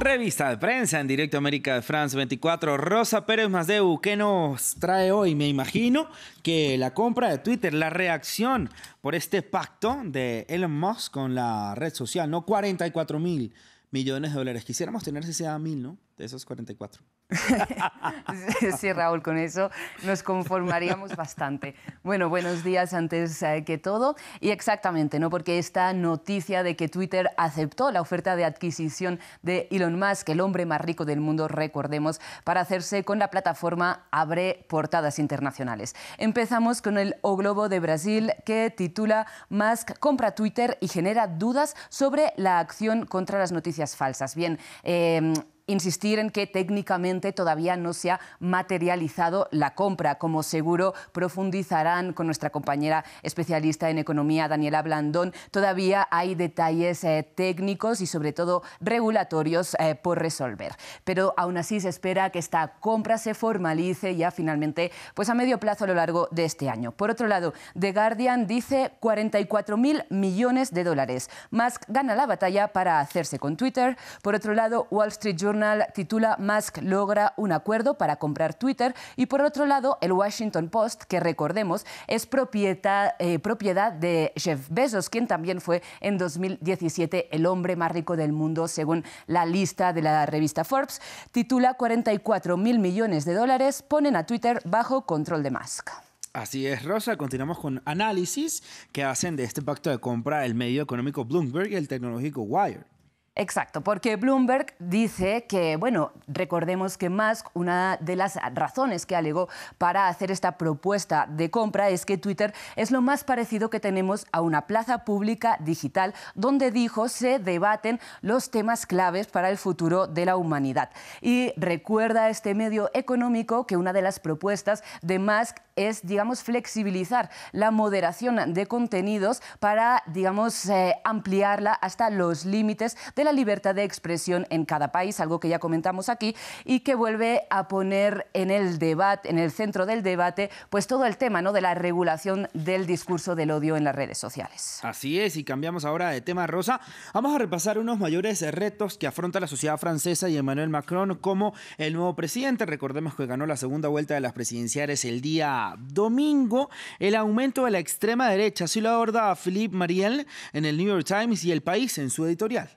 Revista de prensa en directo América de France 24. Rosa Pérez Masdeu, ¿qué nos trae hoy? Me imagino que la compra de Twitter, la reacción por este pacto de Elon Musk con la red social, ¿no? 44 mil millones de dólares. Quisiéramos tener si sea mil, ¿no? De esos 44. sí, Raúl, con eso nos conformaríamos bastante. Bueno, buenos días antes eh, que todo. Y exactamente, ¿no? Porque esta noticia de que Twitter aceptó la oferta de adquisición de Elon Musk, el hombre más rico del mundo, recordemos, para hacerse con la plataforma abre portadas internacionales. Empezamos con el O Globo de Brasil que titula Musk compra Twitter y genera dudas sobre la acción contra las noticias falsas. Bien, eh, insistir en que técnicamente todavía no se ha materializado la compra. Como seguro profundizarán con nuestra compañera especialista en economía, Daniela Blandón, todavía hay detalles eh, técnicos y sobre todo regulatorios eh, por resolver. Pero aún así se espera que esta compra se formalice ya finalmente pues a medio plazo a lo largo de este año. Por otro lado, The Guardian dice 44 mil millones de dólares. Musk gana la batalla para hacerse con Twitter. Por otro lado, Wall Street Journal titula Musk logra un acuerdo para comprar Twitter y por otro lado el Washington Post, que recordemos es propiedad, eh, propiedad de Jeff Bezos, quien también fue en 2017 el hombre más rico del mundo según la lista de la revista Forbes, titula 44 mil millones de dólares ponen a Twitter bajo control de Musk. Así es, Rosa. Continuamos con análisis que hacen de este pacto de compra el medio económico Bloomberg y el tecnológico Wire. Exacto, porque Bloomberg dice que, bueno, recordemos que Musk, una de las razones que alegó para hacer esta propuesta de compra es que Twitter es lo más parecido que tenemos a una plaza pública digital donde dijo se debaten los temas claves para el futuro de la humanidad. Y recuerda este medio económico que una de las propuestas de Musk es, digamos, flexibilizar la moderación de contenidos para, digamos, eh, ampliarla hasta los límites de la libertad de expresión en cada país, algo que ya comentamos aquí, y que vuelve a poner en el debate, en el centro del debate, pues todo el tema ¿no? de la regulación del discurso del odio en las redes sociales. Así es, y cambiamos ahora de tema, Rosa. Vamos a repasar unos mayores retos que afronta la sociedad francesa y Emmanuel Macron como el nuevo presidente. Recordemos que ganó la segunda vuelta de las presidenciales el día domingo el aumento de la extrema derecha. Así lo aborda Philippe Mariel en el New York Times y El País en su editorial.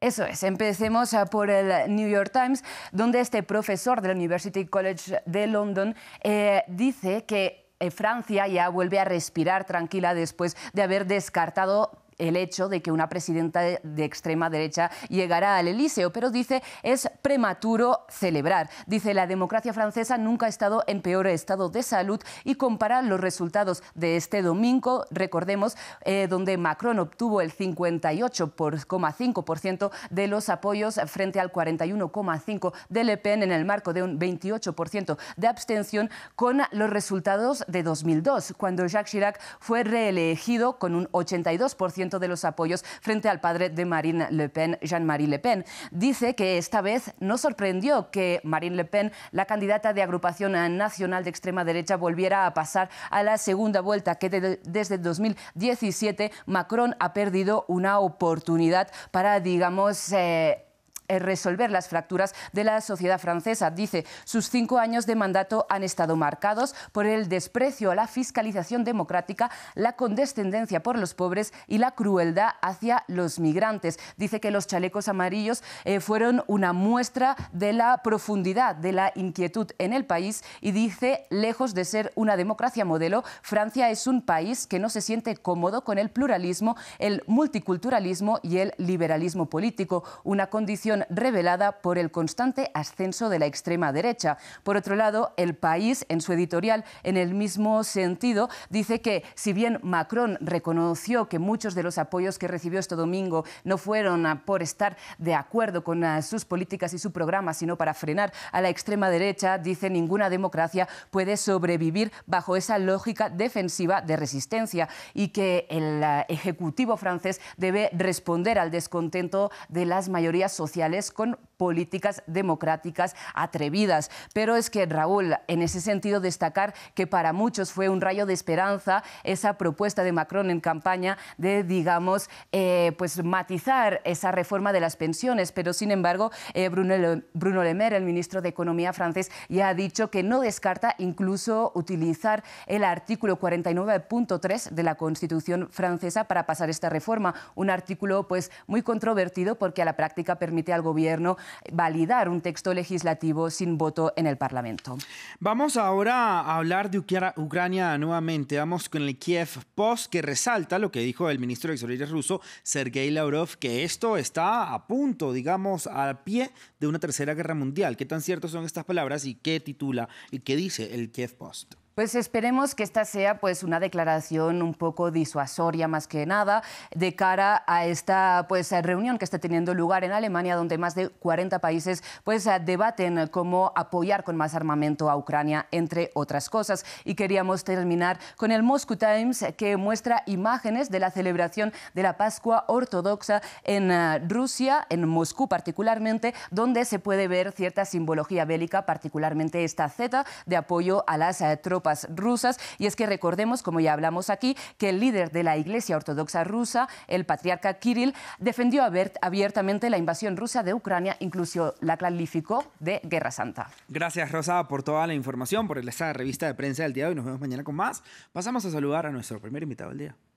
Eso es, empecemos ah, por el New York Times, donde este profesor del University College de London eh, dice que eh, Francia ya vuelve a respirar tranquila después de haber descartado el hecho de que una presidenta de extrema derecha llegará al Elíseo, pero dice es prematuro celebrar. Dice la democracia francesa nunca ha estado en peor estado de salud y compara los resultados de este domingo, recordemos, eh, donde Macron obtuvo el 58,5% de los apoyos frente al 41,5% de Le Pen en el marco de un 28% de abstención con los resultados de 2002, cuando Jacques Chirac fue reelegido con un 82% de los apoyos frente al padre de Marine Le Pen, Jean-Marie Le Pen. Dice que esta vez no sorprendió que Marine Le Pen, la candidata de agrupación nacional de extrema derecha, volviera a pasar a la segunda vuelta, que desde desde 2017 Macron ha perdido una oportunidad para, digamos, eh, eh, resolver las fracturas de la sociedad francesa. Dice, sus cinco años de mandato han estado marcados por el desprecio a la fiscalización democrática, la condescendencia por los pobres y la crueldad hacia los migrantes. Dice que los chalecos amarillos eh, fueron una muestra de la profundidad de la inquietud en el país y dice, lejos de ser una democracia modelo, Francia es un país que no se siente cómodo con el pluralismo, el multiculturalismo y el liberalismo político, una condición revelada por el constante ascenso de la extrema derecha. Por otro lado, El País, en su editorial, en el mismo sentido, dice que si bien Macron reconoció que muchos de los apoyos que recibió este domingo no fueron por estar de acuerdo con ah, sus políticas y su programa, sino para frenar a la extrema derecha, dice ninguna democracia puede sobrevivir bajo esa lógica defensiva de resistencia y que el ah, Ejecutivo francés debe responder al descontento de las mayorías sociales sociales con políticas democráticas atrevidas. Pero es que, Raúl, en ese sentido destacar que para muchos fue un rayo de esperanza esa propuesta de Macron en campaña de, digamos, eh, pues matizar esa reforma de las pensiones. Pero, sin embargo, eh, Bruno, Le, Bruno Le Maire, el ministro de Economía francés, ya ha dicho que no descarta incluso utilizar el artículo 49.3 de la Constitución francesa para pasar esta reforma. Un artículo pues, muy controvertido porque a la práctica permite al gobierno validar un texto legislativo sin voto en el Parlamento. Vamos ahora a hablar de Ucrania nuevamente. Vamos con el Kiev Post que resalta lo que dijo el ministro de Exteriores ruso, Sergei Lavrov, que esto está a punto, digamos, al pie de una tercera guerra mundial. ¿Qué tan ciertas son estas palabras y qué titula y qué dice el Kiev Post? Pues esperemos que esta sea pues una declaración un poco disuasoria más que nada de cara a esta pues reunión que está teniendo lugar en Alemania donde más de 40 países pues debaten cómo apoyar con más armamento a Ucrania entre otras cosas y queríamos terminar con el Moscow Times que muestra imágenes de la celebración de la Pascua ortodoxa en eh, Rusia en Moscú particularmente donde se puede ver cierta simbología bélica particularmente esta Z de apoyo a las eh, tropas rusas. Y es que recordemos, como ya hablamos aquí, que el líder de la Iglesia Ortodoxa rusa, el patriarca Kirill, defendió abiertamente la invasión rusa de Ucrania, incluso la calificó de Guerra Santa. Gracias, Rosa, por toda la información, por esta revista de prensa del día hoy. Nos vemos mañana con más. Pasamos a saludar a nuestro primer invitado del día.